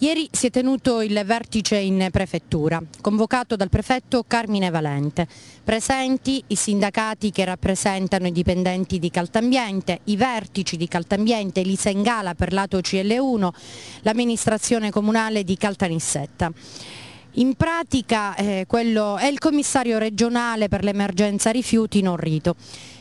Ieri si è tenuto il vertice in prefettura, convocato dal prefetto Carmine Valente. Presenti i sindacati che rappresentano i dipendenti di Caltambiente, i vertici di Caltambiente, l'ISA in gala per lato CL1, l'amministrazione comunale di Caltanissetta. In pratica eh, quello è il commissario regionale per l'emergenza rifiuti Norrito.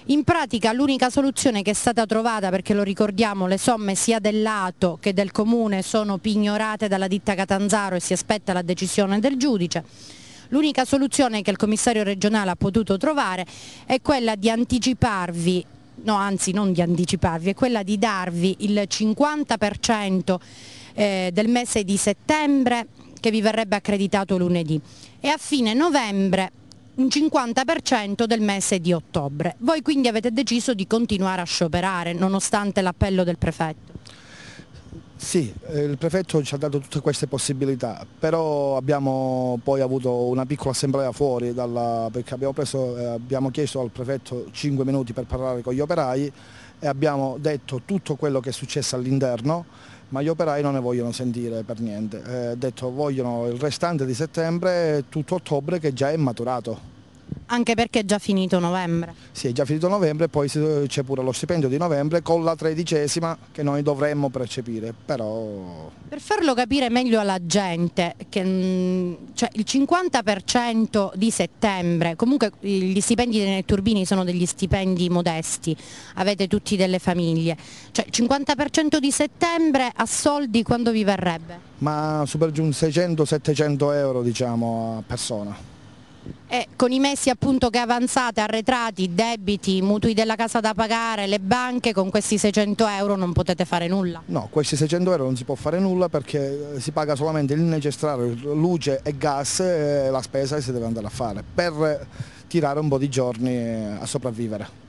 In pratica l'unica soluzione che è stata trovata, perché lo ricordiamo, le somme sia del lato che del Comune sono pignorate dalla ditta Catanzaro e si aspetta la decisione del giudice, l'unica soluzione che il commissario regionale ha potuto trovare è quella di anticiparvi no anzi non di anticiparvi, è quella di darvi il 50% eh, del mese di settembre che vi verrebbe accreditato lunedì e a fine novembre un 50% del mese di ottobre. Voi quindi avete deciso di continuare a scioperare nonostante l'appello del prefetto? Sì, eh, il prefetto ci ha dato tutte queste possibilità, però abbiamo poi avuto una piccola assemblea fuori dalla, perché abbiamo, preso, eh, abbiamo, chiesto al prefetto 5 minuti per parlare con gli operai e abbiamo detto tutto quello che è successo all'interno ma gli operai non ne vogliono sentire per niente. Eh, detto vogliono il restante di settembre e tutto ottobre che già è maturato. Anche perché è già finito novembre. Sì, è già finito novembre, poi eh, c'è pure lo stipendio di novembre con la tredicesima che noi dovremmo percepire, però... Per farlo capire meglio alla gente, che, mm, cioè, il 50% di settembre, comunque gli stipendi dei Netturbini sono degli stipendi modesti, avete tutti delle famiglie, cioè il 50% di settembre a soldi quando vi verrebbe? Ma super giù un 600-700 euro diciamo a persona. E eh, con i messi appunto che avanzate, arretrati, debiti, mutui della casa da pagare, le banche, con questi 600 euro non potete fare nulla? No, questi 600 euro non si può fare nulla perché eh, si paga solamente il necessario, luce e gas, e eh, la spesa che si deve andare a fare per tirare un po' di giorni a sopravvivere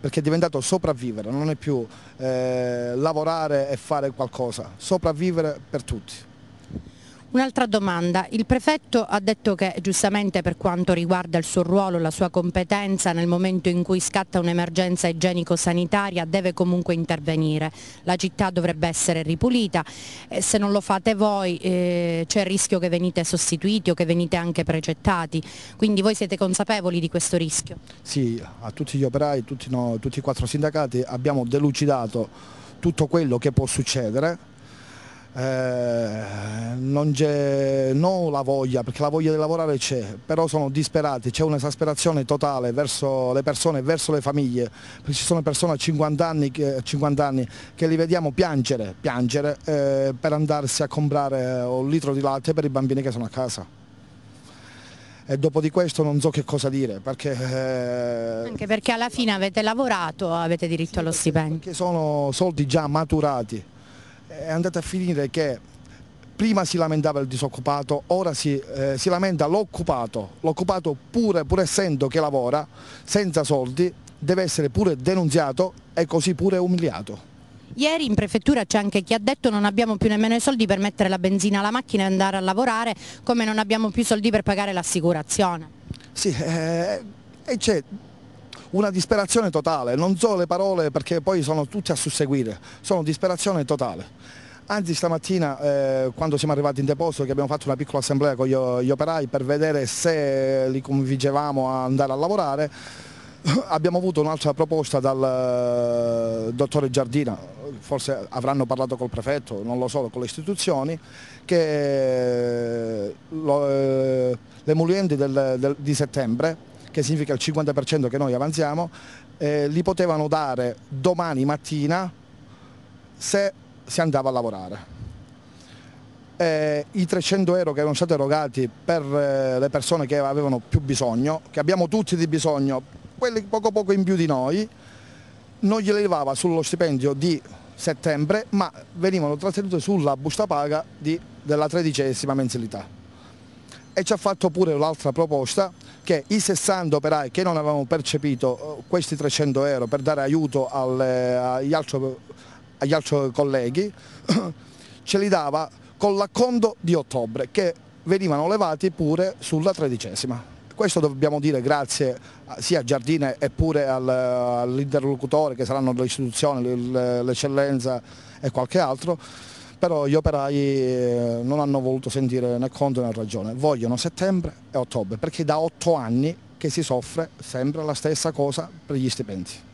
perché è diventato sopravvivere, non è più eh, lavorare e fare qualcosa, sopravvivere per tutti. Un'altra domanda, il prefetto ha detto che giustamente per quanto riguarda il suo ruolo, la sua competenza nel momento in cui scatta un'emergenza igienico-sanitaria deve comunque intervenire, la città dovrebbe essere ripulita, e se non lo fate voi eh, c'è il rischio che venite sostituiti o che venite anche precettati, quindi voi siete consapevoli di questo rischio? Sì, a tutti gli operai, tutti, no, tutti i quattro sindacati abbiamo delucidato tutto quello che può succedere eh, non c'è no la voglia, perché la voglia di lavorare c'è, però sono disperati, c'è un'esasperazione totale verso le persone, verso le famiglie, perché ci sono persone a 50 anni, 50 anni che li vediamo piangere, piangere eh, per andarsi a comprare un litro di latte per i bambini che sono a casa e dopo di questo non so che cosa dire perché eh... anche perché alla fine avete lavorato avete diritto sì, allo stipendio perché sono soldi già maturati è andata a finire che prima si lamentava il disoccupato, ora si, eh, si lamenta l'occupato, l'occupato pur, pur essendo che lavora senza soldi deve essere pure denunziato e così pure umiliato. Ieri in prefettura c'è anche chi ha detto non abbiamo più nemmeno i soldi per mettere la benzina alla macchina e andare a lavorare, come non abbiamo più soldi per pagare l'assicurazione. Sì, eh, e c'è una disperazione totale, non so le parole perché poi sono tutte a susseguire, sono disperazione totale. Anzi stamattina eh, quando siamo arrivati in deposito che abbiamo fatto una piccola assemblea con gli, gli operai per vedere se li convincevamo a andare a lavorare, abbiamo avuto un'altra proposta dal eh, dottore Giardina, forse avranno parlato col prefetto, non lo so, con le istituzioni, che eh, lo, eh, le mulienti del, del, di settembre che significa il 50% che noi avanziamo, eh, li potevano dare domani mattina se si andava a lavorare. Eh, I 300 euro che erano stati erogati per eh, le persone che avevano più bisogno, che abbiamo tutti di bisogno, quelli poco poco in più di noi, non gli levava sullo stipendio di settembre, ma venivano trattenute sulla busta paga di, della tredicesima mensilità e ci ha fatto pure l'altra proposta che i 60 operai che non avevano percepito eh, questi 300 euro per dare aiuto alle, eh, agli, altro, agli altri colleghi ce li dava con l'acconto di ottobre che venivano levati pure sulla tredicesima. Questo dobbiamo dire grazie sia a Giardine e pure eh, all'interlocutore che saranno le istituzioni, l'eccellenza e qualche altro, però gli operai eh, non hanno voluto sentire né conto né ragione, vogliono settembre e ottobre perché da otto anni che si soffre sempre la stessa cosa per gli stipendi.